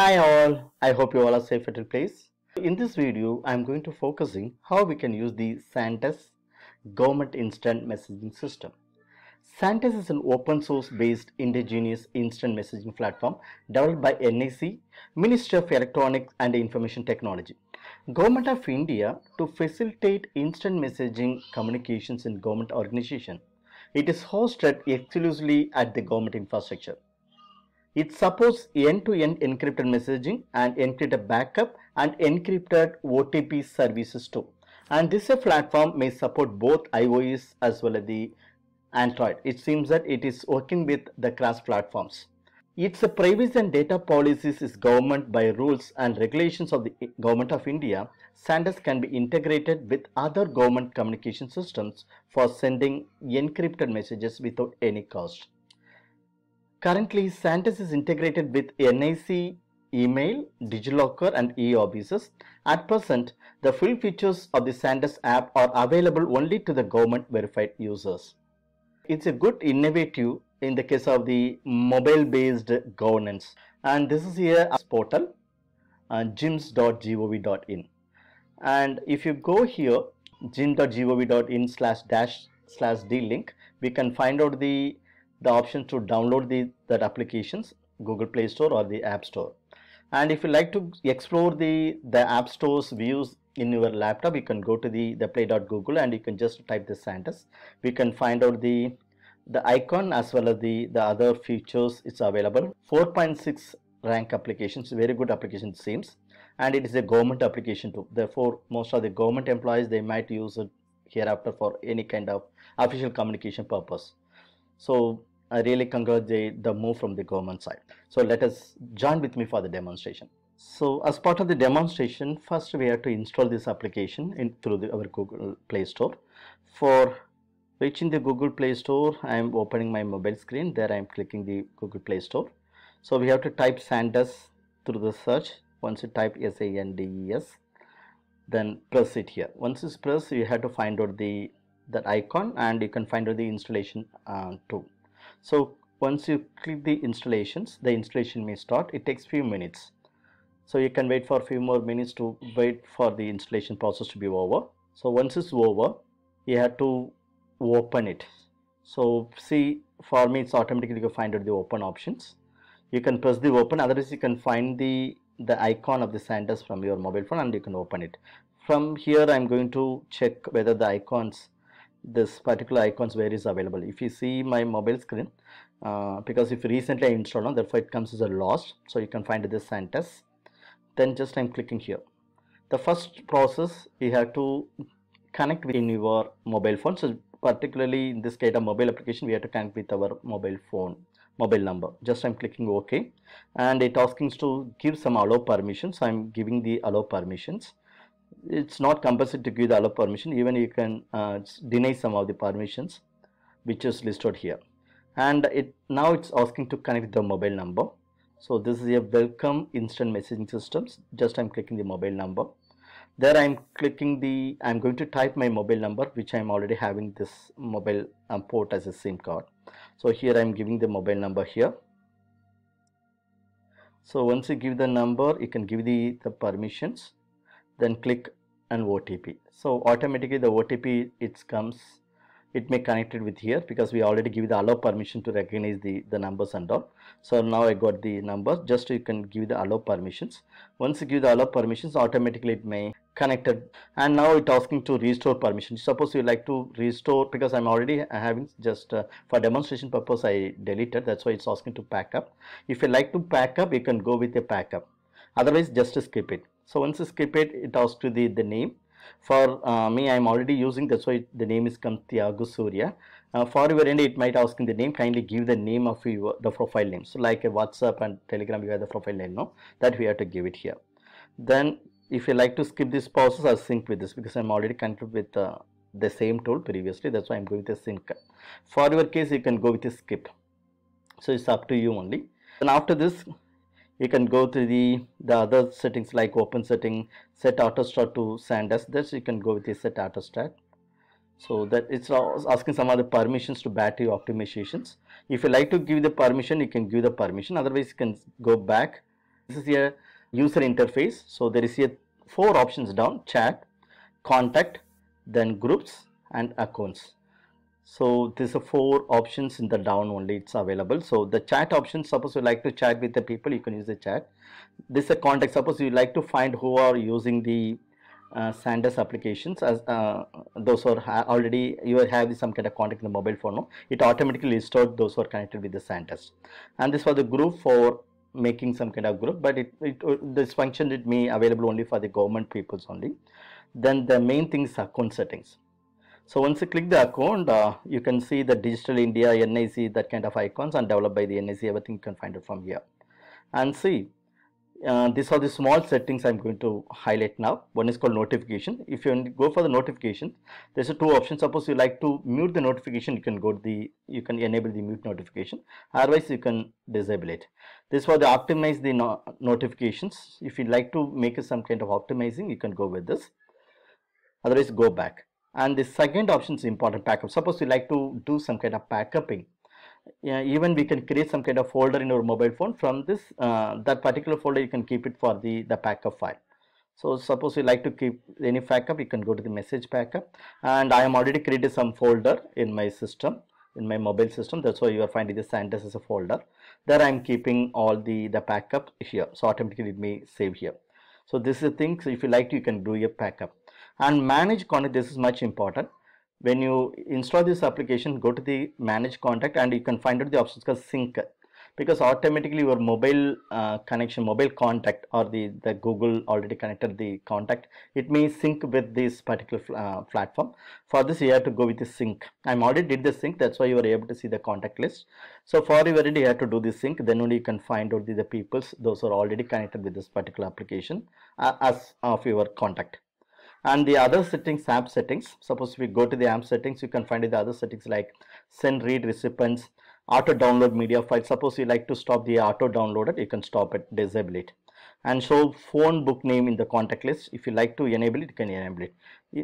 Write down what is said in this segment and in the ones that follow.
Hi all, I hope you all are safe at your place. In this video, I'm going to focusing how we can use the Santas Government Instant Messaging System. Santas is an open source based indigenous instant messaging platform developed by NAC, Ministry of Electronics and Information Technology. Government of India to facilitate instant messaging communications in government organization. It is hosted exclusively at the government infrastructure. It supports end-to-end -end encrypted messaging and encrypted backup and encrypted OTP services too. And this uh, platform may support both iOS as well as the Android. It seems that it is working with the cross platforms. Its uh, privacy and data policies is governed by rules and regulations of the Government of India. Sanders can be integrated with other government communication systems for sending encrypted messages without any cost. Currently, Santas is integrated with NIC, email, DigiLocker and e At present, the full features of the Santas app are available only to the government verified users. It's a good innovative in the case of the mobile based governance and this is here as uh, portal and uh, gyms.gov.in and if you go here gym.gov.in slash dash slash d link we can find out the the option to download the that applications Google Play Store or the App Store and if you like to explore the the app store's views in your laptop you can go to the the play.google and you can just type this sentence we can find out the the icon as well as the the other features it's available 4.6 rank applications very good application seems and it is a government application too therefore most of the government employees they might use it hereafter for any kind of official communication purpose so I really congratulate the move from the government side. So let us join with me for the demonstration. So as part of the demonstration, first we have to install this application in, through the, our Google Play Store. For reaching the Google Play Store, I am opening my mobile screen. There I am clicking the Google Play Store. So we have to type Sandes through the search. Once you type S-A-N-D-E-S, -E then press it here. Once it's pressed, you have to find out the that icon and you can find out the installation uh, too so once you click the installations the installation may start it takes few minutes so you can wait for a few more minutes to wait for the installation process to be over so once it's over you have to open it so see for me it's automatically you find out the open options you can press the open otherwise you can find the the icon of the sanders from your mobile phone and you can open it from here i'm going to check whether the icons this particular icons where is available if you see my mobile screen uh, because if recently I installed on therefore it comes as a lost so you can find this Santas then just I'm clicking here the first process you have to connect within your mobile phone so particularly in this case a mobile application we have to connect with our mobile phone mobile number just I'm clicking OK and it asking to give some allow permissions I'm giving the allow permissions it's not compulsory to give the allow permission even you can uh, deny some of the permissions which is listed here and it now it's asking to connect the mobile number so this is a welcome instant messaging systems just i'm clicking the mobile number there i'm clicking the i'm going to type my mobile number which i'm already having this mobile um, port as a sim card so here i'm giving the mobile number here so once you give the number you can give the, the permissions then click an OTP. So automatically the OTP it comes it may connect it with here because we already give the allow permission to recognize the the numbers and all so now i got the numbers just you can give the allow permissions once you give the allow permissions automatically it may connected and now it asking to restore permission suppose you like to restore because i'm already having just uh, for demonstration purpose i deleted that's why it's asking to pack up if you like to pack up you can go with a pack up otherwise just skip it so once you skip it, it asks you the, the name. For uh, me, I'm already using, that's why the name is Kamtiago Surya. Uh, for your end, it might ask in the name, kindly give the name of your, the profile name. So like a WhatsApp and Telegram, you have the profile name, no? That we have to give it here. Then if you like to skip this process, I'll sync with this because I'm already connected with uh, the same tool previously. That's why I'm going with a sync. For your case, you can go with a skip. So it's up to you only. And after this, you can go to the the other settings like open setting set start to send us this you can go with the set start. so that it's asking some other permissions to battery optimizations if you like to give the permission you can give the permission otherwise you can go back this is a user interface so there is here four options down chat contact then groups and accounts so these are four options in the down only it's available so the chat option suppose you like to chat with the people you can use the chat this is a contact suppose you like to find who are using the uh, Sanders applications as uh, those are already you have some kind of contact in the mobile phone no? it automatically lists out those who are connected with the Sanders and this was the group for making some kind of group but it, it uh, this function it may available only for the government peoples only then the main thing is account settings so once you click the account, uh, you can see the Digital India, NIC, that kind of icons and developed by the NIC, everything you can find it from here. And see, uh, these are the small settings I'm going to highlight now. One is called notification. If you go for the notification, there's a two options. Suppose you like to mute the notification, you can go to the, you can enable the mute notification. Otherwise, you can disable it. This for the optimize the no notifications. If you like to make some kind of optimizing, you can go with this. Otherwise, go back and the second option is important backup suppose you like to do some kind of backuping, yeah, even we can create some kind of folder in your mobile phone from this uh, that particular folder you can keep it for the the backup file so suppose you like to keep any backup you can go to the message backup and I am already created some folder in my system in my mobile system that's why you are finding the Sandisk as a folder there I am keeping all the the backup here so automatically it may save here so this is the thing so if you like to, you can do your backup and manage contact this is much important when you install this application go to the manage contact and you can find out the options called sync because automatically your mobile uh, connection mobile contact or the the google already connected the contact it may sync with this particular uh, platform for this you have to go with the sync i'm already did the sync that's why you are able to see the contact list so for you already have to do the sync then only you can find out the, the peoples those are already connected with this particular application uh, as of your contact and the other settings app settings suppose we go to the app settings you can find the other settings like send read recipients auto download media file suppose you like to stop the auto downloader you can stop it disable it and show phone book name in the contact list if you like to enable it you can enable it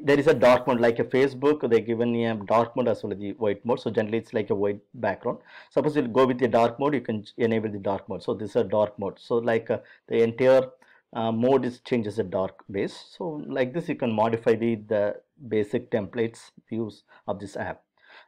there is a dark mode like a facebook they given a dark mode as well as the white mode so generally it's like a white background suppose you go with the dark mode you can enable the dark mode so this is a dark mode so like uh, the entire uh, mode is changes a dark base so like this you can modify the, the basic templates views of this app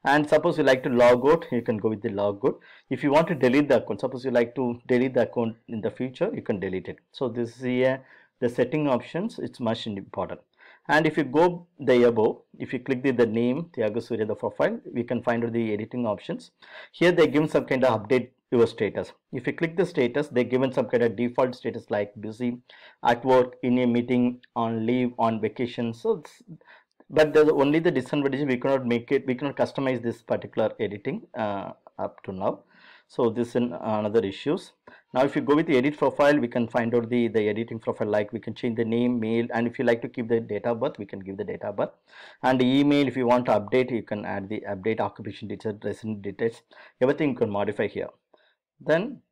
and suppose you like to log out you can go with the log out if you want to delete the account suppose you like to delete the account in the future you can delete it so this is the, the setting options it's much important and if you go the above if you click the, the name Tiago Surya the profile we can find out the editing options here they give some kind of update your status. If you click the status, they're given some kind of default status like busy, at work, in a meeting, on leave, on vacation. So, but there's only the disadvantage we cannot make it, we cannot customize this particular editing uh, up to now. So this is another issues. Now if you go with the edit profile, we can find out the, the editing profile like we can change the name, mail and if you like to keep the data birth, we can give the data birth. And the email if you want to update, you can add the update occupation details, resident details, everything you can modify here. Then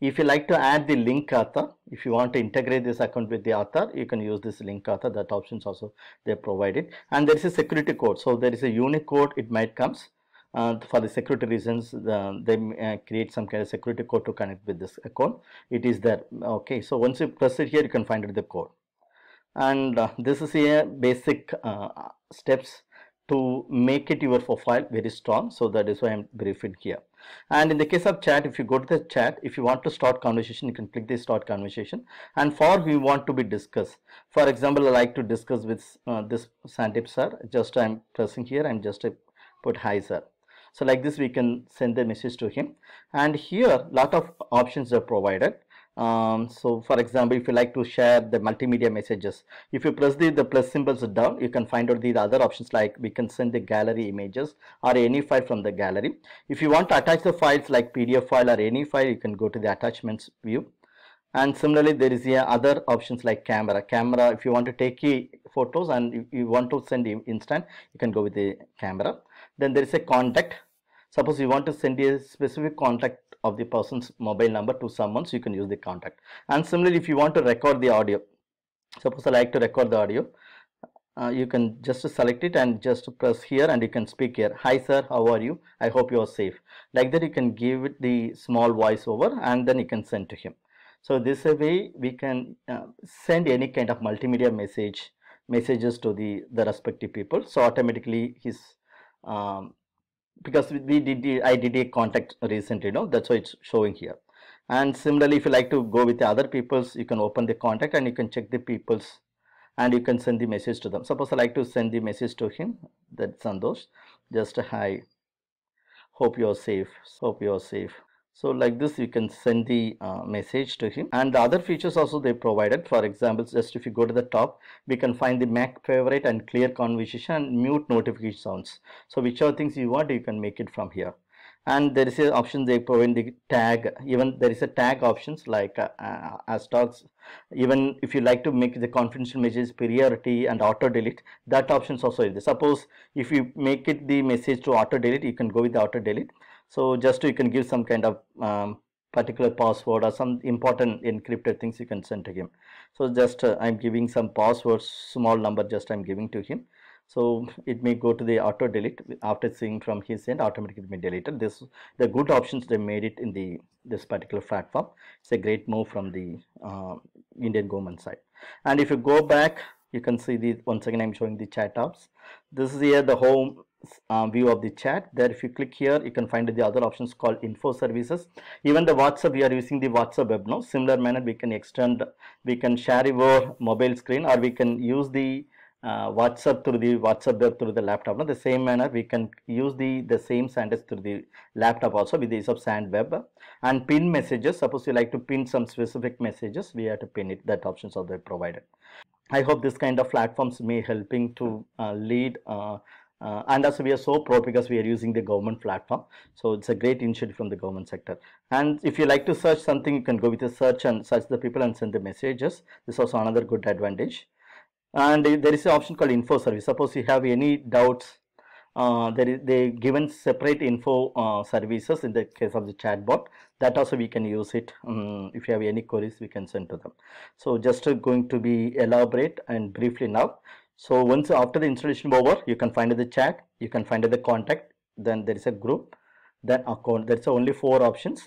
if you like to add the link author, if you want to integrate this account with the author, you can use this link author, that options also they provide it. And there is a security code. So there is a unique code, it might comes. Uh, for the security reasons, the, they uh, create some kind of security code to connect with this account. It is there. Okay, so once you press it here, you can find out the code. And uh, this is a basic uh, steps to make it your profile very strong. So that is why I'm briefing here. And in the case of chat, if you go to the chat, if you want to start conversation, you can click the start conversation and for we want to be discussed. For example, I like to discuss with uh, this Santip sir, just I'm pressing here and just I put hi sir. So like this, we can send the message to him and here lot of options are provided um, so for example if you like to share the multimedia messages if you press the, the plus symbols down you can find out the other options like we can send the gallery images or any file from the gallery if you want to attach the files like pdf file or any file you can go to the attachments view and similarly there is the other options like camera camera if you want to take photos and you want to send instant you can go with the camera then there is a contact suppose you want to send a specific contact of the person's mobile number to someone so you can use the contact and similarly if you want to record the audio suppose I like to record the audio uh, you can just select it and just press here and you can speak here hi sir how are you I hope you are safe like that you can give it the small voice over and then you can send to him so this way we can uh, send any kind of multimedia message messages to the the respective people so automatically his um, because we did the I did a contact recently, no? That's why it's showing here. And similarly, if you like to go with the other people's, you can open the contact and you can check the people's and you can send the message to them. Suppose I like to send the message to him, that's Sandosh, just hi, hope you're safe, hope you're safe. So like this you can send the uh, message to him and the other features also they provided for example just if you go to the top we can find the Mac favorite and clear conversation and mute notification sounds. So whichever things you want you can make it from here and there is an option they provide the tag even there is a tag options like uh, uh as talks even if you like to make the confidential messages priority and auto delete that options also is there suppose if you make it the message to auto delete you can go with the auto delete so just you can give some kind of um, particular password or some important encrypted things you can send to him so just uh, i'm giving some passwords small number just i'm giving to him so it may go to the auto delete after seeing from his end automatically may deleted this the good options they made it in the this particular platform it's a great move from the uh, indian government side and if you go back you can see the once again i'm showing the chat apps this is here the home uh, view of the chat there if you click here you can find the other options called info services even the whatsapp we are using the whatsapp web now similar manner we can extend we can share your mobile screen or we can use the uh, whatsapp through the whatsapp web through the laptop now the same manner we can use the the same sanders through the laptop also with the use of sand web and pin messages suppose you like to pin some specific messages we have to pin it that options are provided I hope this kind of platforms may helping to uh, lead uh, uh, and also we are so proud because we are using the government platform. So it's a great initiative from the government sector. And if you like to search something, you can go with the search and search the people and send the messages. This is also another good advantage. And there is an option called info service. Suppose you have any doubts, uh, there is they given separate info uh, services in the case of the chatbot. That also we can use it. Um, if you have any queries, we can send to them. So just going to be elaborate and briefly now so once after the installation over you can find the chat you can find the contact then there is a group then account There's only four options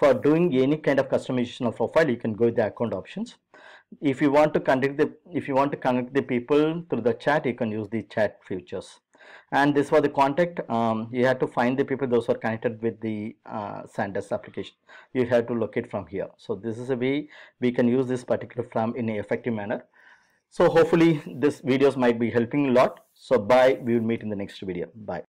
for doing any kind of customization of profile you can go with the account options if you want to connect the if you want to connect the people through the chat you can use the chat features and this was the contact um, you have to find the people those are connected with the uh, Sanders application you have to locate from here so this is a way we can use this particular form in an effective manner so hopefully this videos might be helping a lot. So bye. We will meet in the next video. Bye.